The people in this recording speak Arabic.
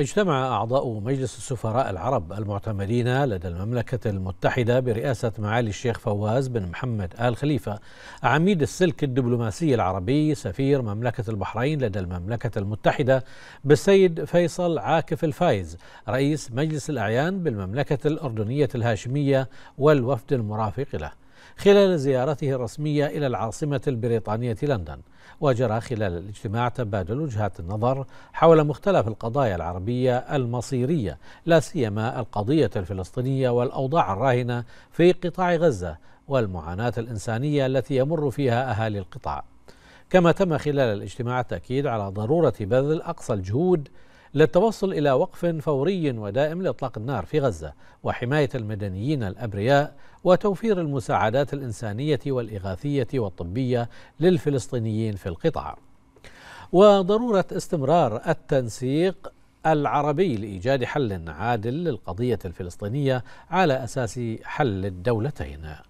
اجتمع أعضاء مجلس السفراء العرب المعتمدين لدى المملكة المتحدة برئاسة معالي الشيخ فواز بن محمد آل خليفة عميد السلك الدبلوماسي العربي سفير مملكة البحرين لدى المملكة المتحدة بالسيد فيصل عاكف الفايز رئيس مجلس الأعيان بالمملكة الأردنية الهاشمية والوفد المرافق له خلال زيارته الرسمية إلى العاصمة البريطانية لندن وجرى خلال الاجتماع تبادل وجهات النظر حول مختلف القضايا العربية المصيرية لا سيما القضية الفلسطينية والأوضاع الراهنة في قطاع غزة والمعاناة الإنسانية التي يمر فيها أهالي القطاع كما تم خلال الاجتماع التأكيد على ضرورة بذل أقصى الجهود للتوصل إلى وقف فوري ودائم لإطلاق النار في غزة وحماية المدنيين الأبرياء وتوفير المساعدات الإنسانية والإغاثية والطبية للفلسطينيين في القطاع وضرورة استمرار التنسيق العربي لإيجاد حل عادل للقضية الفلسطينية على أساس حل الدولتين